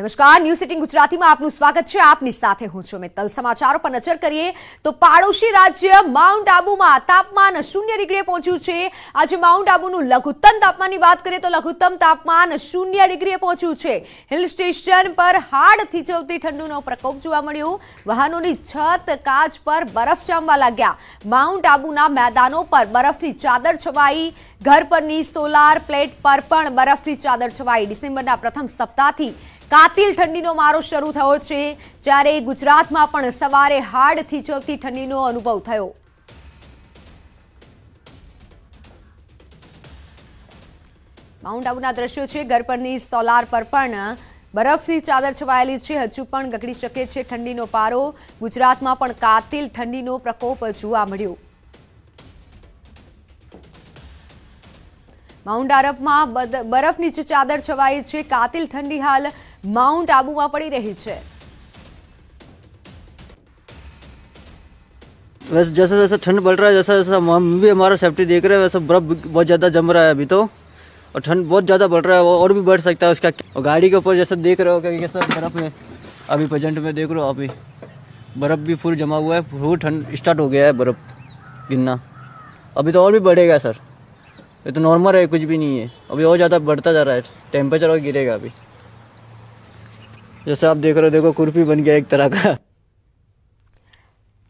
નમસ્કાર new city ગુજરાતીમાં આપનું સ્વાગત છે આપની સાથે હું છું મિત્તલ સમાચારો પર નજર કરીએ તો પાડોશી રાજ્ય માઉન્ટ આબુમાં તાપમાન શૂન્ય ડિગ્રીએ પહોંચ્યું છે આજે માઉન્ટ આબુનું લઘુત્તમ તાપમાનની વાત કરીએ તો લઘુત્તમ તાપમાન શૂન્ય ડિગ્રીએ પહોંચ્યું છે હિલ સ્ટેશન પર હાડ થીજવતી ઠંડુનો પ્રકોપ જોવા મળ્યો વાહનોની છત કાચ પર બરફ જામવા લાગ્યા માઉન્ટ આબુના મેદાનો પર બરફની ચાદર છવાઈ ઘર પરની સોલાર પ્લેટ પર પણ બરફની ચાદર છવાઈ ડિસેમ્બરના પ્રથમ સપ્તાહથી કાતિલ ઠંડીનો મારો શરૂ થયો છે જ્યારે ગુજરાતમાં પણ સવારે હાડ થીચકતી ઠંડીનો અનુભવ થયો માઉન્ટ આબુના દ્રશ્યો છે ઘર સોલાર પર પણ બરફની ચાદર છવાયેલી છે હજુ પણ ગગડી શકે છે ઠંડીનો પારો ગુજરાતમાં પણ કાતિલ ઠંડીનો પ્રકોપ જોવા મળ્યો માઉન્ટ આરબમાં બરફની ચાદર છવાઈ છે કાતિલ ઠંડી હાલ आबू में पड़ी रही है वैसे जैसे जैसे ठंड बढ़ रहा है जैसा जैसा हम भी हमारा सेफ्टी देख रहे हैं वैसे बर्फ़ बहुत ज़्यादा जम रहा है अभी तो और ठंड बहुत ज़्यादा बढ़ रहा है वो और भी बढ़ सकता है उसका और गाड़ी के ऊपर जैसे देख रहे हो कि कैसे बर्फ़ है अभी प्रजेंट में देख रहे हो अभी बर्फ़ भी फुल जमा हुआ है फुल ठंड स्टार्ट हो गया है बर्फ़ गिरना अभी तो और भी बढ़ेगा सर ये तो नॉर्मल है कुछ भी नहीं है अभी और ज़्यादा बढ़ता जा रहा है टेम्परेचर और गिरेगा अभी जैसे आप देख रहे हो देखो कुर्पी बन गया एक तरह का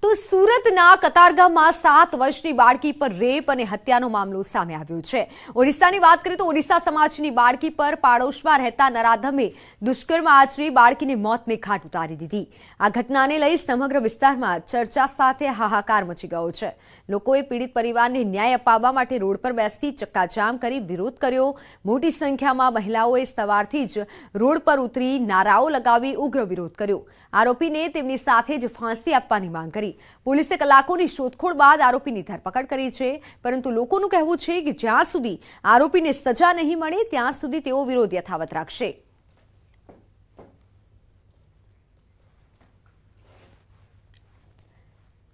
તો સુરતના કતારગામમાં સાત વર્ષની બાળકી પર રેપ અને હત્યાનો મામલો સામે આવ્યો છે ઓરિસ્સાની વાત કરીએ તો ઓરિસ્સા સમાજની બાળકી પર પાડોશમાં રહેતા નરાધમે દુષ્કર્મ આચરી બાળકીને મોતને ખાટ ઉતારી દીધી આ ઘટનાને લઈ સમગ્ર વિસ્તારમાં ચર્ચા સાથે હાહાકાર મચી ગયો છે લોકોએ પીડિત પરિવારને ન્યાય અપાવવા માટે રોડ પર બેસી ચક્કાજામ કરી વિરોધ કર્યો મોટી સંખ્યામાં મહિલાઓએ સવારથી જ રોડ પર ઉતરી નારાઓ લગાવી ઉગ્ર વિરોધ કર્યો આરોપીને તેમની સાથે જ ફાંસી આપવાની માંગ કરી હતી પોલીસે કલાકોની શોધખોળ બાદ આરોપીની ધરપકડ કરી છે પરંતુ લોકોનું કહેવું છે કે જ્યાં સુધી આરોપીને સજા નહીં મળે ત્યાં સુધી તેઓ વિરોધ યથાવત રાખશે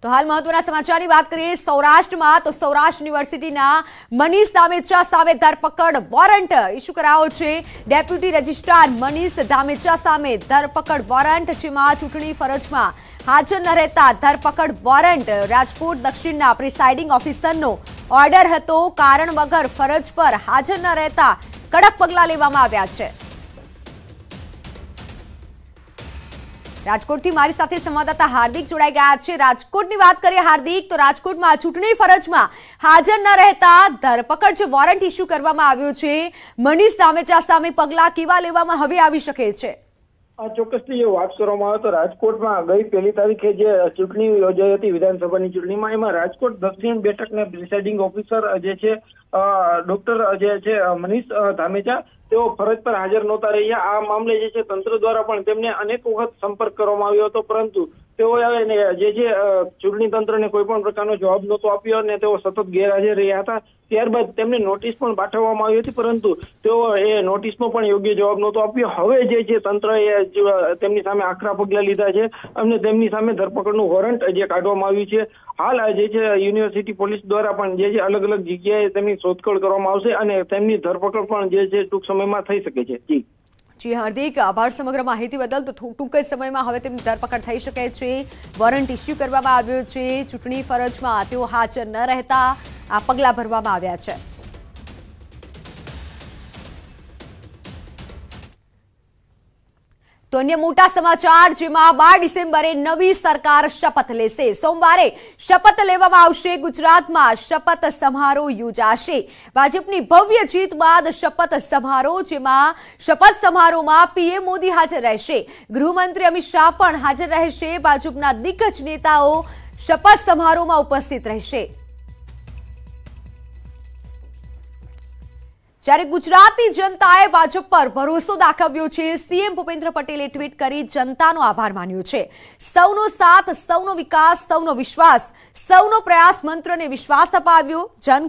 તો હાલ મહત્વના સમાચારની વાત કરીએ સૌરાષ્ટ્રમાં તો સૌરાષ્ટ્ર યુનિવર્સિટીના મનીષ ધામેચા સામે ધરપકડ વોરંટ ઇસ્યુ કરાયો છે ડેપ્યુટી રજિસ્ટ્રાર મનીષ ધામેચા સામે ધરપકડ વોરંટ જેમાં ચૂંટણી ફરજમાં હાજર ન રહેતા ધરપકડ વોરંટ રાજકોટ દક્ષિણના પ્રિસાઇડિંગ ઓફિસરનો ઓર્ડર હતો કારણ વગર ફરજ પર હાજર ન રહેતા કડક પગલાં લેવામાં આવ્યા છે રાજકોટથી મારી સાથે સંવાદદાતા હાર્દિક જોડાઈ ગયા છે રાજકોટની વાત કરીએ હાર્દિક તો રાજકોટમાં ચૂંટણી ફરજમાં હાજર ન રહેતા ધરપકડ જે વોરંટ ઇસ્યુ કરવામાં આવ્યો છે મનીષ ધામેચા સામે પગલાં કેવા લેવામાં હવે આવી શકે છે ચોક્કસથી જો વાત કરવામાં આવે તો રાજકોટમાં ગઈ પહેલી તારીખે જે ચૂંટણી યોજાઈ હતી વિધાનસભાની ચૂંટણીમાં એમાં રાજકોટ દક્ષિણ બેઠકના પ્રિસાઇડિંગ ઓફિસર જે છે ડોક્ટર જે છે મનીષ ધામેચા તેઓ ફરજ પર હાજર નહોતા રહ્યા આ મામલે જે છે તંત્ર દ્વારા પણ તેમને અનેક વખત સંપર્ક કરવામાં આવ્યો હતો પરંતુ તેઓએ જે જે ચૂંટણી તંત્રને કોઈ પણ પ્રકારનો જવાબ નહોતો આપ્યો અને તેઓ સતત ગેરહાજર રહ્યા હતા ત્યારબાદ તેમને નોટિસ પણ પાઠવવામાં આવી હતી પરંતુ તેઓ એ નોટિસનો પણ યોગ્ય જવાબ નહોતો આપ્યો હવે જે જે તંત્રએ તેમની સામે આકરા પગલાં લીધા છે અને તેમની સામે ધરપકડનું વોરંટ જે કાઢવામાં આવ્યું છે હાલ જે છે યુનિવર્સિટી પોલીસ દ્વારા પણ જે છે અલગ અલગ જગ્યાએ તેમની શોધખોળ કરવામાં આવશે અને તેમની ધરપકડ પણ જે છે ટૂંક સમયમાં થઈ શકે છે જી જી હાર્દિક આભાર સમગ્ર માહિતી બદલ તો ટૂંક જ સમયમાં હવે તેમની ધરપકડ થઈ શકે છે વોરંટ ઇસ્યુ કરવામાં આવ્યો છે ચૂંટણી ફરજમાં તેઓ હાજર ન રહેતા આ પગલાં ભરવામાં આવ્યા છે તો અન્ય મોટા સમાચાર જેમાં બાર ડિસેમ્બરે નવી સરકાર શપથ લેશે સોમવારે શપથ લેવામાં આવશે ગુજરાતમાં શપથ સમારોહ યોજાશે ભાજપની ભવ્ય જીત બાદ શપથ સમારોહ જેમાં શપથ સમારોહમાં પીએમ મોદી હાજર રહેશે ગૃહમંત્રી અમિત શાહ પણ હાજર રહેશે ભાજપના દિગ્ગજ નેતાઓ શપથ સમારોહમાં ઉપસ્થિત રહેશે જ્યારે ગુજરાતની જનતાએ ભાજપ પર ભરોસો દાખવ્યો છે સીએમ ભૂપેન્દ્ર પટેલે ટ્વીટ કરી જનતાનો આભાર માન્યો છે સૌનો સાથ સૌનો વિકાસ સૌનો વિશ્વાસ સૌનો પ્રયાસ મંત્રને વિશ્વાસ અપાવ્યો જન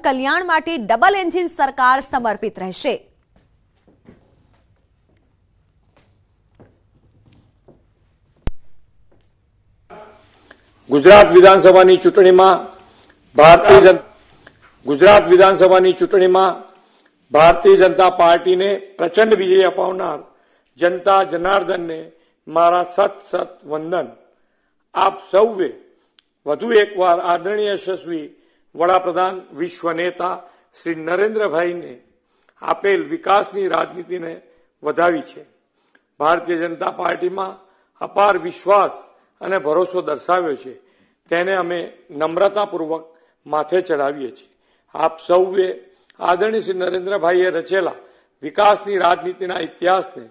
માટે ડબલ એન્જિન સરકાર સમર્પિત રહેશે ગુજરાત વિધાનસભાની ચૂંટણીમાં ભારતીય ગુજરાત વિધાનસભાની ચૂંટણીમાં ભારતીય જનતા પાર્ટીને પ્રચંડ વિજય અપાવનાર જનતા જનાર્દનને મારા સત સત વંદન આપ સૌએ વધુ એકવાર આદરણીય યશસ્વી વડાપ્રધાન વિશ્વ નેતા શ્રી નરેન્દ્રભાઈને આપેલ વિકાસની રાજનીતિને વધાવી છે ભારતીય જનતા પાર્ટીમાં અપાર વિશ્વાસ અને ભરોસો દર્શાવ્યો છે તેને અમે નમ્રતાપૂર્વક માથે ચડાવીએ છીએ આપ સૌએ આદરણીય શ્રી નરેન્દ્રભાઈએ રચેલા વિકાસની રાજનીતિના ઇતિહાસને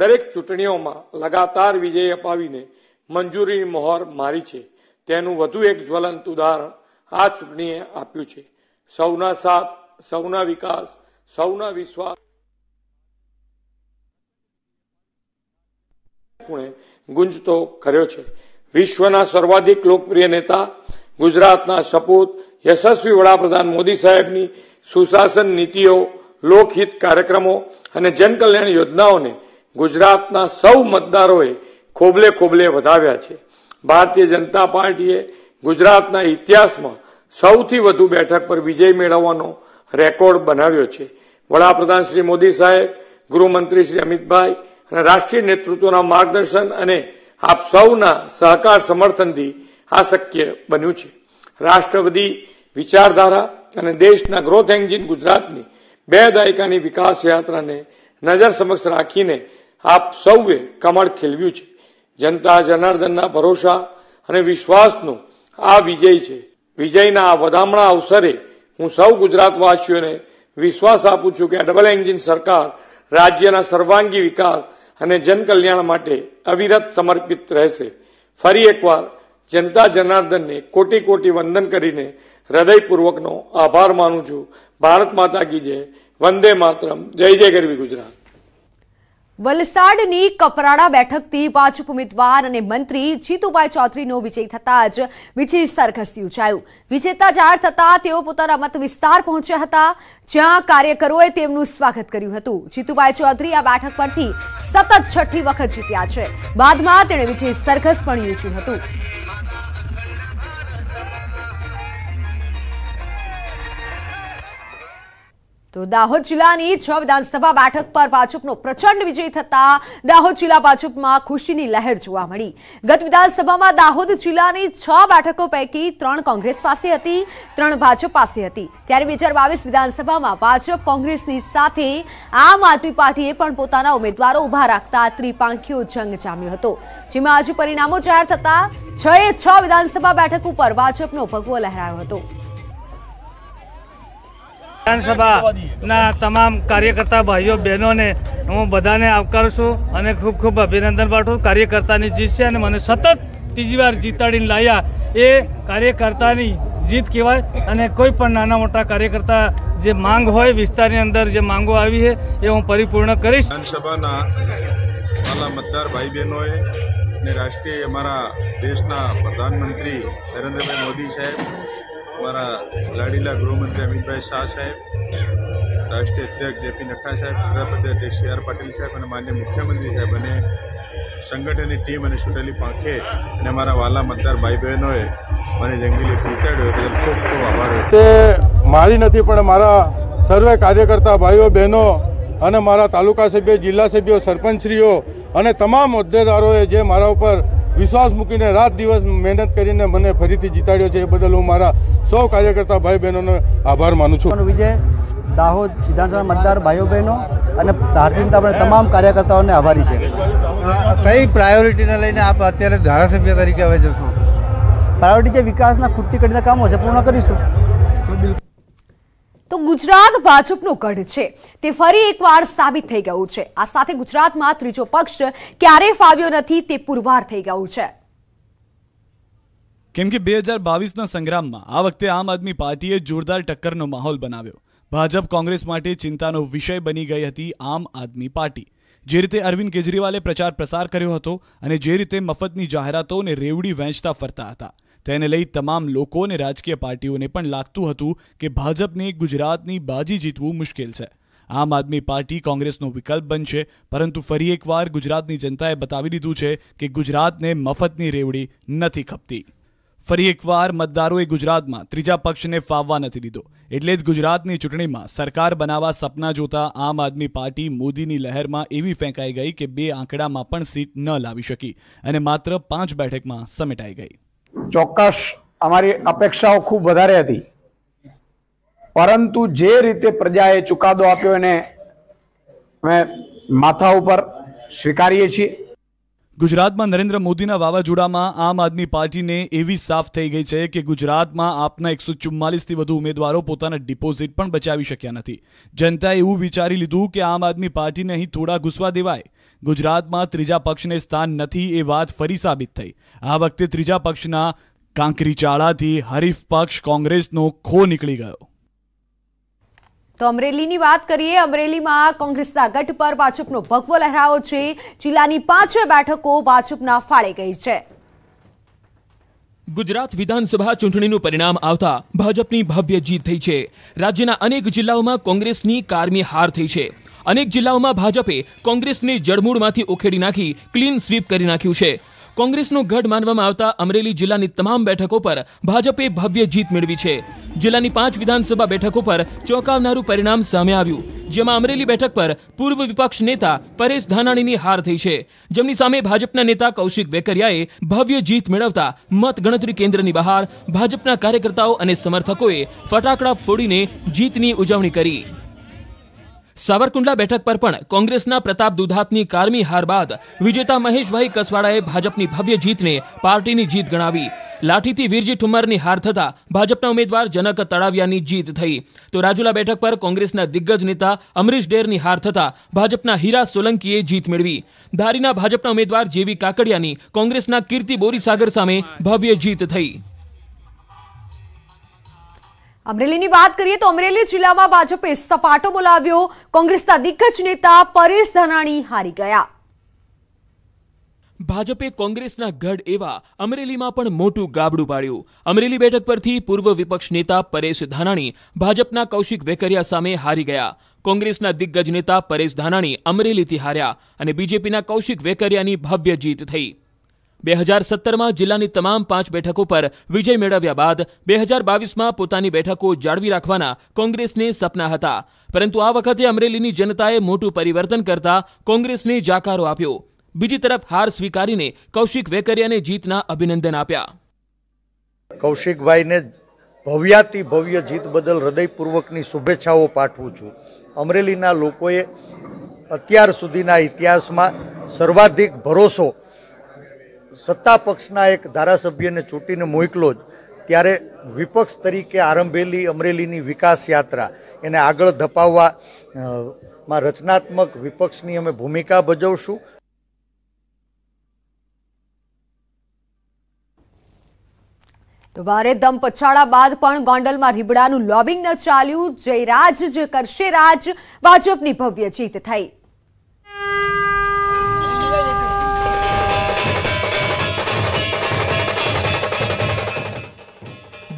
દરેક ચૂંટણીઓમાં લગાતાર વિજય અપાવીને મંજૂરીની મહોર મારી છે તેનું વધુ એક જ્વલંત ઉદાહરણ આ ચૂંટણીએ આપ્યું છે સૌના સાથ સૌના વિકાસ સૌના વિશ્વાસ ગુંજતો કર્યો છે વિશ્વના સર્વાધિક લોકપ્રિય નેતા ગુજરાતના સપૂત યશસ્વી વડાપ્રધાન મોદી સાહેબની સુશાસન નીતિઓ લોકહિત કાર્યક્રમો અને જનકલ્યાણ યોજનાઓને ગુજરાતના સૌ મતદારોએ ખોબલે ખોબલે વધાવ્યા છે ભારતીય જનતા પાર્ટીએ ગુજરાતના ઇતિહાસમાં સૌથી વધુ બેઠક પર વિજય મેળવવાનો રેકોર્ડ બનાવ્યો છે વડાપ્રધાન શ્રી મોદી સાહેબ ગૃહમંત્રી શ્રી અમિતભાઈ અને રાષ્ટ્રીય નેતૃત્વના માર્ગદર્શન અને આપ સૌના સહકાર સમર્થનથી આ શક્ય બન્યું છે રાષ્ટ્રવાદી વિચારધારા અને દેશના ગ્રોથ એન્જિન ગુજરાતની બે દાયકાની વિકાસ યાત્રાને નજર સમક્ષ રાખીને આપ સૌએ કમળ ખીલવ્યું છે જનતા જનાર્દનના ભરોસા અને વિશ્વાસનો આ વિજય છે વિજયના આ વધામણા અવસરે હું સૌ ગુજરાતવાસીઓને વિશ્વાસ આપું છું કે આ ડબલ એન્જિન સરકાર રાજ્યના સર્વાંગી વિકાસ અને જનકલ્યાણ માટે અવિરત સમર્પિત રહેશે ફરી એકવાર જનતા જનાર્દનને કોટી કોટી વંદન કરીને હૃદયપૂર્વકનો આભાર માનું છું ભારત માતા કી જય વંદે માતરમ જય જય ગરવી ગુજરાત વલસાડની કપરાડા બેઠકથી ભાજપ ઉમેદવાર અને મંત્રી જીતુભાઈ ચૌધરીનો વિજય થતા જ વિજય સરઘસ યોજાયું વિજેતા જાહેર થતા તેઓ પોતાના મત વિસ્તાર પહોંચ્યા હતા જ્યાં કાર્યકરોએ તેમનું સ્વાગત કર્યું હતું જીતુભાઈ ચૌધરી આ બેઠક પરથી સતત છઠ્ઠી વખત જીત્યા છે બાદમાં તેણે વિજય સરઘસ પણ યોજ્યું હતું તો દાહોદ જિલ્લાની છ વિધાનસભા બેઠક પર ભાજપનો પ્રચંડ વિજય થતા દાહોદ જિલ્લા ભાજપમાં ખુશીની લહેર જોવા મળી ગત વિધાનસભામાં દાહોદ જિલ્લાની છ બેઠકો પૈકી ત્રણ કોંગ્રેસ પાસે હતી ત્રણ ભાજપ પાસે હતી ત્યારે બે હજાર વિધાનસભામાં ભાજપ કોંગ્રેસની સાથે આમ આદમી પાર્ટીએ પણ પોતાના ઉમેદવારો ઊભા રાખતા ત્રિપાંખીઓ જંગ જામ્યો હતો જેમાં આજે પરિણામો જાહેર થતા છએ છ વિધાનસભા બેઠક ઉપર ભાજપનો ભગવો લહેરાયો હતો વિધાનસભાના તમામ કાર્યકર્તા ભાઈઓ બહેનોને હું બધાને આવકારું છું અને ખૂબ ખૂબ અભિનંદન પાઠવું કાર્યકર્તાની જીત છે અને મને સતત ત્રીજી વાર જીતાડીને લાવ્યા એ કાર્યકર્તાની જીત કહેવાય અને કોઈ પણ નાના મોટા કાર્યકર્તા જે માંગ હોય વિસ્તારની અંદર જે માંગો આવી છે એ હું પરિપૂર્ણ કરીશ વિધાનસભાના મતદાર ભાઈ બહેનોએ ને રાષ્ટ્રીય અમારા દેશના પ્રધાનમંત્રી નરેન્દ્રભાઈ મોદી સાહેબ અમારા લાડીલા ગૃહમંત્રી અમિતભાઈ શાહ સાહેબ રાષ્ટ્રીય અધ્યક્ષ જેપી નખા સાહેબ નગરાપતિ અધ્યક્ષ સી આર પાટીલ સાહેબ અને માન્ય મુખ્યમંત્રી સાહેબ અને સંગઠનની ટીમ અને સુટેલી પાંખે અને અમારા વાલા મતદાર ભાઈ બહેનોએ મને જંગીલી પીતાડ્યો બદલ ખૂબ ખૂબ આભાર તે મારી નથી પણ મારા સર્વે કાર્યકર્તા ભાઈઓ બહેનો અને મારા તાલુકા સભ્યો જિલ્લા સભ્યો સરપંચશ્રીઓ અને તમામ હોદ્દેદારોએ જે મારા ઉપર વિશ્વાસ મૂકીને રાત દિવસ મહેનત કરીને મને ફરીથી જીતાડ્યો છે એ બદલ હું મારા સૌ કાર્યકર્તા ભાઈ બહેનોનો આભાર માનું છું વિજય દાહોદ વિધાનસભા મતદાર ભાઈઓ બહેનો અને ભારતીય જનતા પાર્ટી તમામ કાર્યકર્તાઓને આભારી છે કઈ પ્રાયોરિટીને લઈને આપ અત્યારે ધારાસભ્ય તરીકે આવે જશો પ્રાયોરિટી જે વિકાસના ખૂટતી કડીના કામો છે પૂર્ણ કરીશું તો ગુજરાત ભાજપનો ગઢ છે તે ફરી એકવાર સાબિત થઈ ગયું છે આ સાથે ગુજરાતમાં ત્રીજો પક્ષ ક્યારે ફાવ્યો નથી તે પુરવાર થઈ ગયું છે કેમ કે બે હજાર બાવીસના સંગ્રામમાં આ વખતે આમ આદમી પાર્ટીએ જોરદાર ટક્કરનો માહોલ બનાવ્યો ભાજપ કોંગ્રેસ માટે ચિંતાનો વિષય બની ગઈ હતી આમ આદમી પાર્ટી જે રીતે અરવિંદ કેજરીવાલે પ્રચાર પ્રસાર કર્યો હતો અને જે રીતે મફતની જાહેરાતો અને રેવડી વહેંચતા ફરતા હતા તેને લઈ તમામ લોકો અને રાજકીય પાર્ટીઓને પણ લાગતું હતું કે ભાજપને ગુજરાતની બાજી જીતવું મુશ્કેલ છે આમ આદમી પાર્ટી કોંગ્રેસનો વિકલ્પ બનશે પરંતુ ફરી એકવાર ગુજરાતની જનતાએ બતાવી દીધું છે કે ગુજરાતને મફતની રેવડી નથી ખપતી ફરી એકવાર મતદારોએ ગુજરાતમાં ત્રીજા પક્ષને ફાવવા નથી દીધો એટલે જ ગુજરાતની ચૂંટણીમાં સરકાર બનાવવા સપના જોતા આમ આદમી પાર્ટી મોદીની લહેરમાં એવી ફેંકાઈ ગઈ કે બે આંકડામાં પણ સીટ ન લાવી શકી અને માત્ર પાંચ બેઠકમાં સમેટાઈ ગઈ ચોક્કસ અમારી અપેક્ષાઓ ખૂબ વધારે હતી પરંતુ જે રીતે પ્રજાએ ચુકાદો આપ્યો એને અમે માથા ઉપર સ્વીકારીએ છીએ ગુજરાતમાં નરેન્દ્ર મોદીના વાવાઝોડામાં આમ આદમી પાર્ટીને એવી સાફ થઈ ગઈ છે કે ગુજરાતમાં આપના એકસો ચુમ્માલીસથી વધુ ઉમેદવારો પોતાના ડિપોઝિટ પણ બચાવી શક્યા નથી જનતાએ એવું વિચારી લીધું કે આમ આદમી પાર્ટીને અહીં થોડા ઘૂસવા દેવાય ગુજરાતમાં ત્રીજા પક્ષને સ્થાન નથી એ વાત ફરી સાબિત થઈ આ વખતે ત્રીજા પક્ષના કાંકરી ચાળાથી હરીફ પક્ષ કોંગ્રેસનો ખો નીકળી ગયો તો અમરેલીની વાત કરીએ અમરેલીમાં કોંગ્રેસના ગઠ પર ભાજપનો ભગવો લહેરાવો છે જિલ્લાની પાંચ બેઠકો ભાજપના ફાળે ગઈ છે ગુજરાત વિધાનસભા ચૂંટણીનું પરિણામ આવતા ભાજપની ભવ્ય જીત થઈ છે રાજ્યના અનેક જિલ્લાઓમાં કોંગ્રેસની કારમી હાર થઈ છે અનેક જિલ્લાઓમાં ભાજપે કોંગ્રેસને જડમૂળમાંથી ઉખેડી નાખી ક્લીન સ્વીપ કરી નાખ્યું છે કોંગ્રેસનો ગઢ માનવામાં આવતા અમરેલી જિલ્લાની તમામ બેઠકો પર ભાજપે ભવ્ય જીત મેળવી છે જિલ્લાની પાંચ વિધાનસભા બેઠકો પર ચોંકાવનારું પરિણામ સામે આવ્યું જેમાં અમરેલી બેઠક પર પૂર્વ વિપક્ષ નેતા પરેશ ધાનાણીની હાર થઈ છે જેમની સામે ભાજપના નેતા કૌશિક વેકરિયાએ ભવ્ય જીત મેળવતા મત ગણતરી કેન્દ્રની બહાર ભાજપના કાર્યકર્તાઓ અને સમર્થકોએ ફટાકડા ફોડીને જીતની ઉજવણી કરી સાવરકુંડલા બેઠક પર પણ કોંગ્રેસના પ્રતાપ દુધાતની કારમી હાર બાદ વિજેતા મહેશભાઈ કસવાડાએ ભાજપની ભવ્ય જીતને પાર્ટીની જીત ગણાવી લાઠીથી વીરજી ઠુમ્મરની હાર થતા ભાજપના ઉમેદવાર જનક તળાવિયાની જીત થઈ તો રાજુલા બેઠક પર કોંગ્રેસના દિગ્ગજ નેતા અમરીશ ડેરની હાર થતા ભાજપના હીરા સોલંકીએ જીત મેળવી ધારીના ભાજપના ઉમેદવાર જેવી કાકડિયાની કોંગ્રેસના કીર્તિ બોરીસાગર સામે ભવ્ય જીત થઈ અમરેલીની વાત કરીએ તો અમરેલી જિલ્લામાં ભાજપે સપાટો બોલાવ્યો કોંગ્રેસના દિગ્ગજ નેતા પરેશ ધાનાણી હારી ગયા ભાજપે કોંગ્રેસના ગઢ એવા અમરેલીમાં પણ મોટું ગાબડું પાડ્યું અમરેલી બેઠક પરથી પૂર્વ વિપક્ષ નેતા પરેશ ધાનાણી ભાજપના કૌશિક વેકરિયા સામે હારી ગયા કોંગ્રેસના દિગ્ગજ નેતા પરેશ ધાનાણી અમરેલીથી હાર્યા અને બીજેપીના કૌશિક વેકરિયાની ભવ્ય જીત થઈ બે હજાર સત્તરમાં જિલ્લાની તમામ પાંચ બેઠકો પર વિજય મેળવ્યા બાદ બે હજાર બાવીસમાં પોતાની બેઠકો જાળવી રાખવાના કોંગ્રેસને સપના હતા પરંતુ આ વખતે અમરેલીની જનતાએ મોટું પરિવર્તન કરતા કોંગ્રેસને જાકારો આપ્યો બીજી તરફ હાર સ્વીકારીને કૌશિક વેકરિયાને જીતના અભિનંદન આપ્યા કૌશિકભાઈને ભવ્યાતિ ભવ્ય જીત બદલ હૃદયપૂર્વકની શુભેચ્છાઓ પાઠવું છું અમરેલીના લોકોએ અત્યાર સુધીના ઇતિહાસમાં સર્વાધિક ભરોસો સત્તા પક્ષના એક ધારાસભ્યને ચૂંટીને મોકલો જ ત્યારે વિપક્ષ તરીકે આરંભેલી અમરેલીની વિકાસ યાત્રા એને આગળ ધપાવવા માં રચનાત્મક વિપક્ષની અમે ભૂમિકા ભજવશું તો ભારે દમ પછાડા બાદ પણ ગોંડલમાં રીબડાનું લોબિંગ ન ચાલ્યું જયરાજ જે કરશે રાજ ભાજપની ભવ્ય જીત થઈ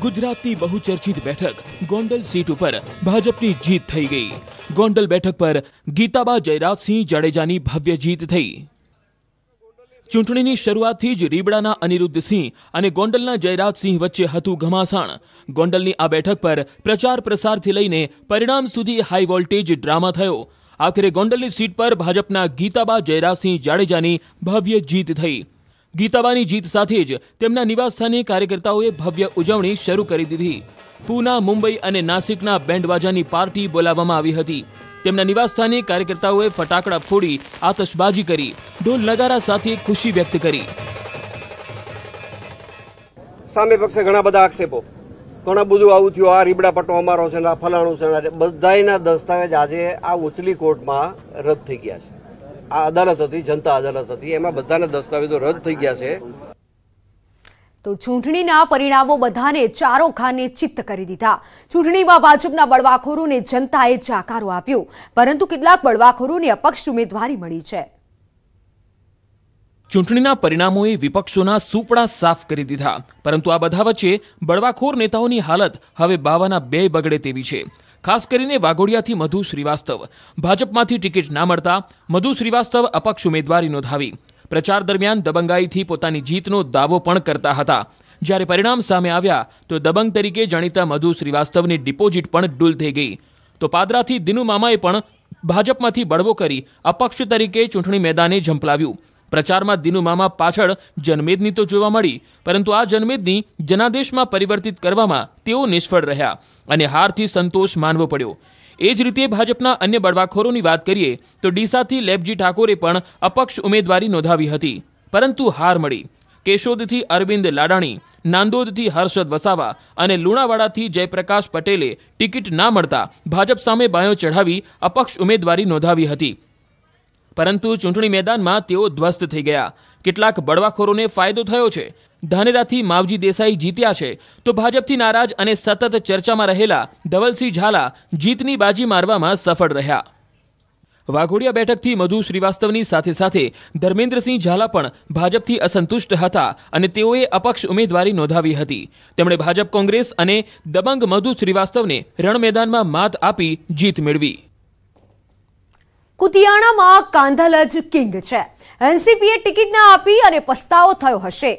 ગુજરાતની બહુચર્ચિત બેઠક ગોંડલ સીટ ઉપર ભાજપની જીત થઈ ગઈ ગોંડલ બેઠક પર ગીતાબા જયરાજસિંહ જાડેજાની ભવ્ય જીત થઈ ચૂંટણીની શરૂઆતથી જ રીબડાના અનિરુદ્ધસિંહ અને ગોંડલના જયરાજસિંહ વચ્ચે હતું ઘમાસાણ ગોંડલની આ બેઠક પર પ્રચાર પ્રસારથી લઈને પરિણામ સુધી હાઈ વોલ્ટેજ ડ્રામા થયો આખરે ગોંડલની સીટ પર ભાજપના ગીતાબા જયરાજસિંહ જાડેજાની ભવ્ય જીત થઈ ગીતાબાની જીત સાથે જ તેમના નિવાસસ્થાને કાર્યકર્તાઓએ ભવ્ય ઉજવણી શરૂ કરી દીધી પૂના મુંબઈ અને નાસિકના બેન્ડવાજાની પાર્ટી બોલાવવામાં આવી હતી તેમના નિવાસસ્થાને કાર્યકર્તાઓએ ફટાકડા ફોડી આતશબાજી કરી ઢોલ નગારા સાથે ખુશી વ્યક્ત કરી સામે પક્ષે ઘણા બધા આક્ષેપો ઘણા બધું આવું થયું આ રીબડા પટ્ટો અમારો છે ફલાણું છે બધાના દસ્તાવેજ આજે આ ઉચલી કોર્ટમાં રદ થઈ ગયા છે અદાલત હતી જનતા અદાલત હતી એમાં બધાના દસ્તાવેજો રદ થઈ ગયા છે તો ચૂંટણીના પરિણામો બધાને ચારો ખાને ચિત્ત કરી દીધા ચૂંટણીમાં ભાજપના બળવાખોરોને જનતાએ જાકારો આપ્યો પરંતુ કેટલાક બળવાખોરોને અપક્ષ ઉમેદવારી મળી છે ચૂંટણીના પરિણામોએ વિપક્ષોના સૂપડા સાફ કરી દીધા પરંતુ આ બધા વચ્ચે બળવાખોર નેતાઓની હાલત હવે બાવાના બે બગડે તેવી છે ખાસ કરીને વાઘોડિયાથી મધુ શ્રીવાસ્તવ ભાજપમાંથી ટિકિટ ના મળતા મધુ શ્રીવાસ્તવ અપક્ષ ઉમેદવારી નોંધાવી પ્રચાર દરમિયાન દબંગાઈથી પોતાની જીતનો દાવો પણ કરતા હતા જ્યારે પરિણામ સામે આવ્યા તો દબંગ તરીકે જાણીતા મધુ શ્રીવાસ્તવની ડિપોઝિટ પણ ડૂલ થઈ ગઈ તો પાદરાથી દિનુ મામાએ પણ ભાજપમાંથી બળવો કરી અપક્ષ તરીકે ચૂંટણી મેદાને ઝંપલાવ્યું પ્રચારમાં દિનુમામા પાછળ જનમેદની તો જોવા મળી પરંતુ આ જનમેદની જનાદેશમાં પરિવર્તિત કરવામાં તેઓ નિષ્ફળ રહ્યા અને હારથી સંતોષ માનવો પડ્યો એ જ રીતે ભાજપના અન્ય બળવાખોરોની વાત કરીએ તો ડીસાથી લેબજી ઠાકોરે પણ અપક્ષ ઉમેદવારી નોંધાવી હતી પરંતુ હાર મળી કેશોદથી અરવિંદ લાડાણી નાંદોદથી હર્ષદ વસાવા અને લુણાવાડાથી જયપ્રકાશ પટેલે ટિકિટ ના મળતા ભાજપ સામે બાયો ચઢાવી અપક્ષ ઉમેદવારી નોંધાવી હતી પરંતુ ચૂંટણી મેદાનમાં તેઓ ધ્વસ્ત થઈ ગયા કેટલાક બળવાખોરોને ફાયદો થયો છે ધાનેરાથી માવજી દેસાઈ જીત્યા છે તો ભાજપથી નારાજ અને સતત ચર્ચામાં રહેલા ધવલસિંહ ઝાલા જીતની બાજી મારવામાં સફળ રહ્યા વાઘોડિયા બેઠકથી મધુ શ્રીવાસ્તવની સાથે સાથે ધર્મેન્દ્રસિંહ ઝાલા પણ ભાજપથી અસંતુષ્ટ હતા અને તેઓએ અપક્ષ ઉમેદવારી નોંધાવી હતી તેમણે ભાજપ કોંગ્રેસ અને દબંગ મધુ શ્રીવાસ્તવને રણમેદાનમાં માત આપી જીત મેળવી કુતિયાણામાં કાંધલ જ કિંગ છે એનસીપીએ ટિકિટ ના આપી અને પસ્તાવો થયો હશે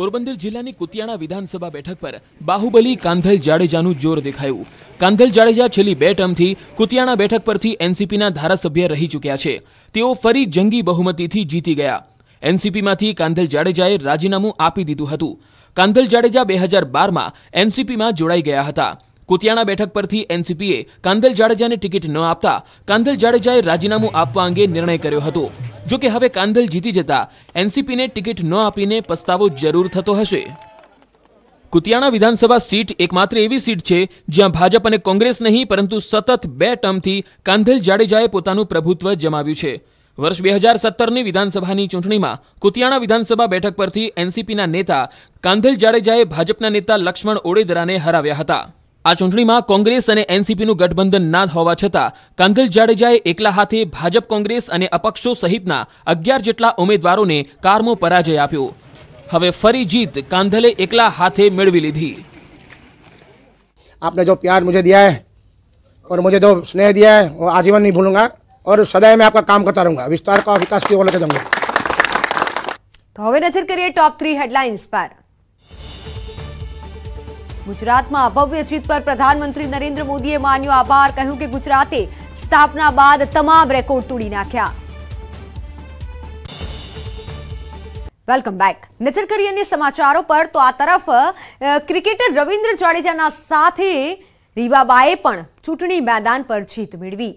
પોરબંદર જિલ્લાની કુતિયાણા વિધાનસભા બેઠક પર બાહુબલી કાંધલ જાડેજાનું જોર દેખાયું કાંધલ જાડેજા છેલ્લી બે ટર્મથી કુતિયાણા બેઠક પરથી એનસીપીના ધારાસભ્ય રહી ચૂક્યા છે તેઓ ફરી જંગી બહુમતીથી જીતી ગયા એનસીપીમાંથી કાંધલ જાડેજાએ રાજીનામું આપી દીધું હતું કાંધલ જાડેજા બે હજાર બારમાં એનસીપીમાં જોડાઈ ગયા હતા કુતિયાણા બેઠક પરથી એનસીપીએ કાંદલ જાડેજાને ટિકિટ ન આપતા કાંદલ જાડેજાએ રાજીનામું આપવા અંગે નિર્ણય કર્યો હતો જો કે હવે કાંદલ જીતી જતા એનસીપીને ટિકિટ ન આપીને પસ્તાવો જરૂર થતો હશે કુતિયાણા વિધાનસભા સીટ એકમાત્ર એવી સીટ છે જ્યાં ભાજપ અને કોંગ્રેસ નહીં પરંતુ સતત બે ટર્મથી કાંધલ જાડેજાએ પોતાનું પ્રભુત્વ જમાવ્યું છે વર્ષ બે હજાર સત્તરની વિધાનસભાની ચૂંટણીમાં કુતિયાણા વિધાનસભા બેઠક પરથી એનસીપીના નેતા કાંધલ જાડેજાએ ભાજપના નેતા લક્ષ્મણ ઓડેદરાને હરાવ્યા હતા આ ચૂંટણીમાં કોંગ્રેસ અને NCP નું ગઠબંધન ના થવા છતાં કાંતિલ જાડેજાએ એકલા હાથે ભાજપ કોંગ્રેસ અને اپક્ષો સહિતના 11 જેટલા ઉમેદવારોને કારમો પરાજય આપ્યો હવે ફરી જીત કાંધલે એકલા હાથે મેળવી લીધી આપના જો प्यार मुझे दिया है और मुझे जो स्नेह दिया है वो आजीवन नहीं भूलूंगा और सदैव मैं आपका काम करता रहूंगा विस्तार का विकास की ओर ले जाऊंगा तो अब नजर करिए टॉप 3 हेडलाइंस पर ગુજરાતમાં અભવ્ય જીત પર પ્રધાનમંત્રી નરેન્દ્ર મોદીએ માન્યો આભાર કહ્યું કે ગુજરાતે સ્થાપના બાદ તમામ રેકોર્ડ તોડી નાખ્યા વેલકમ બેક નજર કરીએ અન્ય સમાચારો પર તો આ તરફ ક્રિકેટર રવિન્દ્ર જાડેજાના સાથે રીવાબાએ પણ ચૂંટણી મેદાન પર જીત મેળવી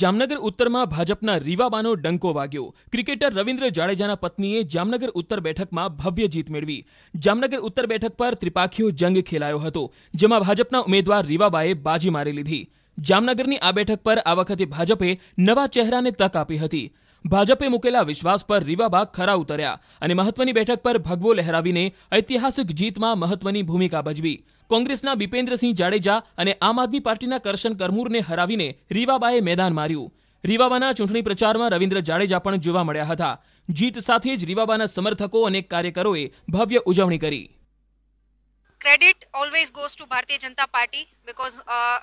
જામનગર ઉત્તરમાં ભાજપના રીવાબાનો ડંકો વાગ્યો ક્રિકેટર રવિન્દ્ર જાડેજાના પત્નીએ જામનગર ઉત્તર બેઠકમાં ભવ્ય જીત મેળવી જામનગર ઉત્તર બેઠક પર ત્રિપાખીઓ જંગ ખેલાયો હતો જેમાં ભાજપના ઉમેદવાર રીવાબાએ બાજી મારી લીધી જામનગરની આ બેઠક પર આ વખતે ભાજપે નવા ચહેરાને તક આપી હતી ભાજપે મૂકેલા વિશ્વાસ પર રીવાબા ખરા ઉતર્યા અને મહત્વની બેઠક પર ભગવો લહેરાવીને ઐતિહાસિક જીતમાં મહત્વની ભૂમિકા ભજવી કોંગ્રેસના બિપેન્દ્રસિંહ જાડેજા અને આમ આદમી પાર્ટીના કરશન કરમૂરને હરાવીને રીવાબાએ મેદાન માર્યું રીવાબાના ચૂંટણી પ્રચારમાં રવિન્દ્ર જાડેજા પણ જોવા મળ્યા હતા જીત સાથે જ રીવાબાના સમર્થકો અને કાર્યકરોએ ભવ્ય ઉજવણી કરી ક્રેડિટ ઓલવેઝ ગોઝ ટુ ભારતીય જનતા પાર્ટી બિકોઝ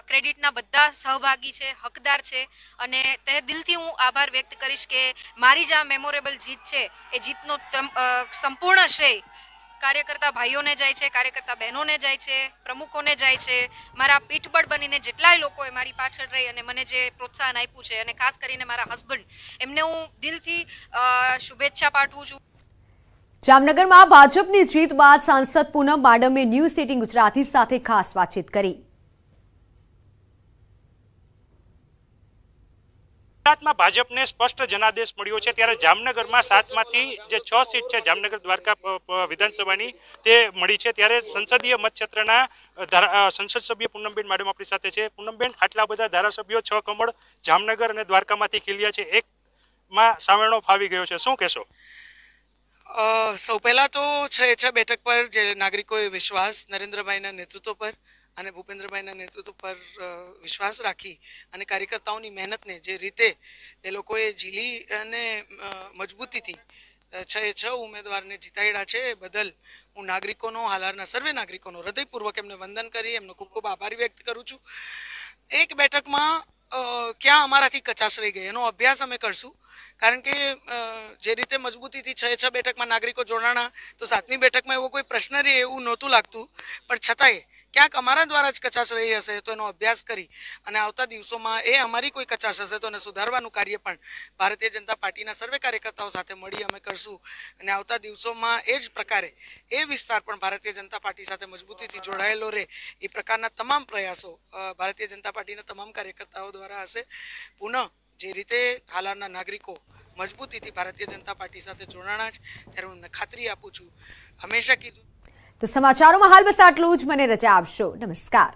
ક્રેડિટના બધા સહભાગી છે હકદાર છે અને તે દિલથી હું આભાર વ્યક્ત કરીશ કે મારી જે આ મેમોરેબલ જીત છે એ જીતનો સંપૂર્ણ શ્રેય કાર્યકર્તા ભાઈઓને જાય છે કાર્યકર્તા બહેનોને જાય છે પ્રમુખોને જાય છે મારા પીઠબળ બનીને જેટલાય લોકોએ મારી પાછળ રહી અને મને જે પ્રોત્સાહન આપ્યું છે અને ખાસ કરીને મારા હસબન્ડ એમને હું દિલથી શુભેચ્છા પાઠવું છું જામનગરમાં ભાજપની જીત બાદ સાંસદ પૂનમ માડમે ન્યૂ એટીન ગુજરાતી સાથે ખાસ વાતચીત કરી ગુજરાતમાં ભાજપને સ્પષ્ટ જનાદેશ મળ્યો છે ત્યારે જામનગરમાં સાતમાંથી જે છ સીટ છે જામનગર દ્વારકા વિધાનસભાની તે મળી છે ત્યારે સંસદીય મતક્ષેત્રના સંસદ સભ્ય પૂનમબેન માડમ આપણી સાથે છે પૂનમબેન આટલા બધા ધારાસભ્યો છ કમળ જામનગર અને દ્વારકામાંથી ખીલ્યા છે એકમાં સામેણો ફાવી ગયો છે શું કહેશો સૌ પહેલાં તો છે છ બેઠક પર જે નાગરિકોએ વિશ્વાસ નરેન્દ્રભાઈના નેતૃત્વ પર અને ભૂપેન્દ્રભાઈના નેતૃત્વ પર વિશ્વાસ રાખી અને કાર્યકર્તાઓની મહેનતને જે રીતે એ લોકોએ ઝીલી અને મજબૂતીથી છ એ છ ઉમેદવારને જીતાડ્યા છે એ બદલ હું નાગરિકોનો હાલારના સર્વે નાગરિકોનો હૃદયપૂર્વક એમને વંદન કરી એમનો ખૂબ ખૂબ આભારી વ્યક્ત કરું છું એક બેઠકમાં ક્યાં અમારાથી કચાશ રહી ગઈ એનો અભ્યાસ અમે કરશું કારણ કે જે રીતે મજબૂતીથી છ છ બેઠકમાં નાગરિકો જોડાણા તો સાતમી બેઠકમાં એવો કોઈ પ્રશ્ન રહે એવું નહોતું લાગતું પણ છતાંય ક્યાંક અમારા દ્વારા જ કચાશ રહી હશે તો એનો અભ્યાસ કરી અને આવતા દિવસોમાં એ અમારી કોઈ કચાશ હશે તો એને સુધારવાનું કાર્ય પણ ભારતીય જનતા પાર્ટીના સર્વે કાર્યકર્તાઓ સાથે મળી અમે કરશું અને આવતા દિવસોમાં એ જ પ્રકારે એ વિસ્તાર પણ ભારતીય જનતા પાર્ટી સાથે મજબૂતીથી જોડાયેલો રહે એ પ્રકારના તમામ પ્રયાસો ભારતીય જનતા પાર્ટીના તમામ કાર્યકર્તાઓ દ્વારા હશે પુનઃ જે રીતે હાલારના નાગરિકો મજબૂતીથી ભારતીય જનતા પાર્ટી સાથે જોડાણા જ ત્યારે હું ખાતરી આપું છું હંમેશા કીધું તો સમાચારોમાં હાલ બસ આટલું જ મને રજા આપશો નમસ્કાર